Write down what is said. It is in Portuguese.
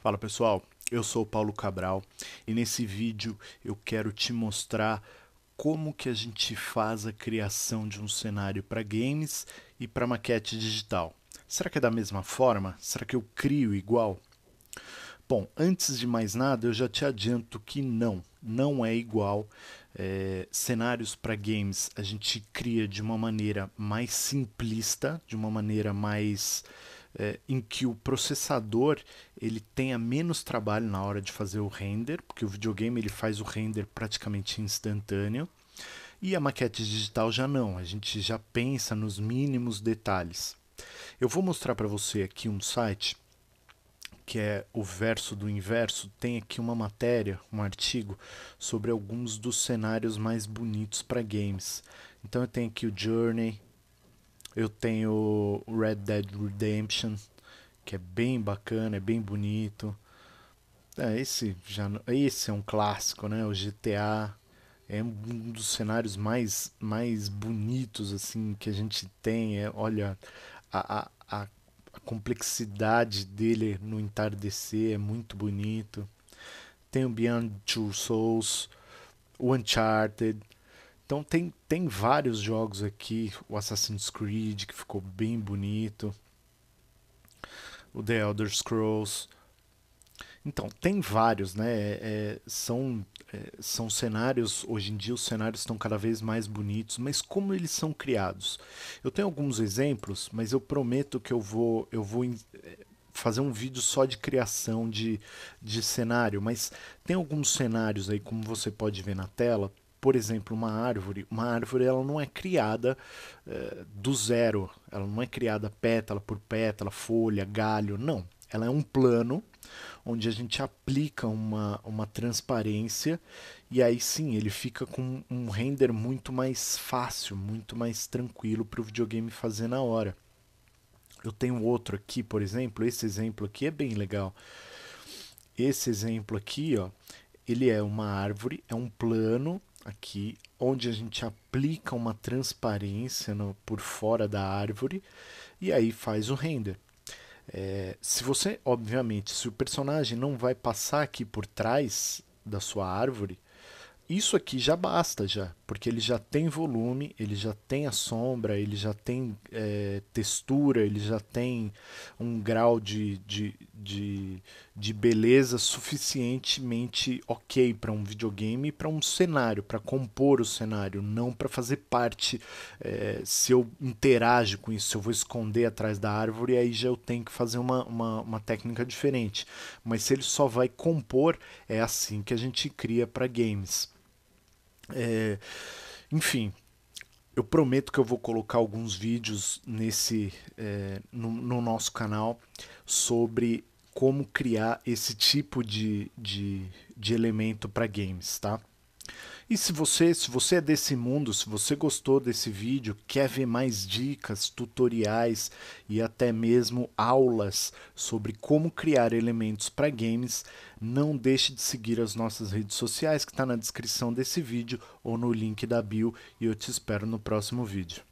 Fala pessoal, eu sou o Paulo Cabral e nesse vídeo eu quero te mostrar como que a gente faz a criação de um cenário para games e para maquete digital. Será que é da mesma forma? Será que eu crio igual? Bom, antes de mais nada, eu já te adianto que não, não é igual. É, cenários para games a gente cria de uma maneira mais simplista, de uma maneira mais é, em que o processador ele tenha menos trabalho na hora de fazer o render, porque o videogame ele faz o render praticamente instantâneo. E a maquete digital já não, a gente já pensa nos mínimos detalhes. Eu vou mostrar para você aqui um site que é o verso do inverso, tem aqui uma matéria, um artigo sobre alguns dos cenários mais bonitos para games. Então eu tenho aqui o Journey, eu tenho Red Dead Redemption, que é bem bacana, é bem bonito. É, esse, já, esse é um clássico, né? O GTA é um dos cenários mais, mais bonitos assim que a gente tem. É, olha, a, a, a complexidade dele no entardecer é muito bonito. Tem o Beyond Two Souls, o Uncharted, então tem, tem vários jogos aqui, o Assassin's Creed, que ficou bem bonito, o The Elder Scrolls. Então, tem vários, né? É, é, são, é, são cenários, hoje em dia os cenários estão cada vez mais bonitos, mas como eles são criados? Eu tenho alguns exemplos, mas eu prometo que eu vou, eu vou é, fazer um vídeo só de criação de, de cenário, mas tem alguns cenários aí, como você pode ver na tela, por exemplo, uma árvore, uma árvore ela não é criada é, do zero, ela não é criada pétala por pétala, folha, galho, não. Ela é um plano onde a gente aplica uma, uma transparência e aí sim ele fica com um render muito mais fácil, muito mais tranquilo para o videogame fazer na hora. Eu tenho outro aqui, por exemplo, esse exemplo aqui é bem legal. Esse exemplo aqui, ó, ele é uma árvore, é um plano aqui, onde a gente aplica uma transparência no, por fora da árvore e aí faz o render. É, se você, obviamente, se o personagem não vai passar aqui por trás da sua árvore, isso aqui já basta já, porque ele já tem volume, ele já tem a sombra, ele já tem é, textura, ele já tem um grau de, de, de, de beleza suficientemente ok para um videogame e para um cenário, para compor o cenário, não para fazer parte. É, se eu interajo com isso, se eu vou esconder atrás da árvore, aí já eu tenho que fazer uma, uma, uma técnica diferente. Mas se ele só vai compor, é assim que a gente cria para games. É, enfim, eu prometo que eu vou colocar alguns vídeos nesse é, no, no, nosso canal sobre como criar esse tipo de, de, de elemento para games, tá? E se você, se você é desse mundo, se você gostou desse vídeo, quer ver mais dicas, tutoriais e até mesmo aulas sobre como criar elementos para games, não deixe de seguir as nossas redes sociais que está na descrição desse vídeo ou no link da bio e eu te espero no próximo vídeo.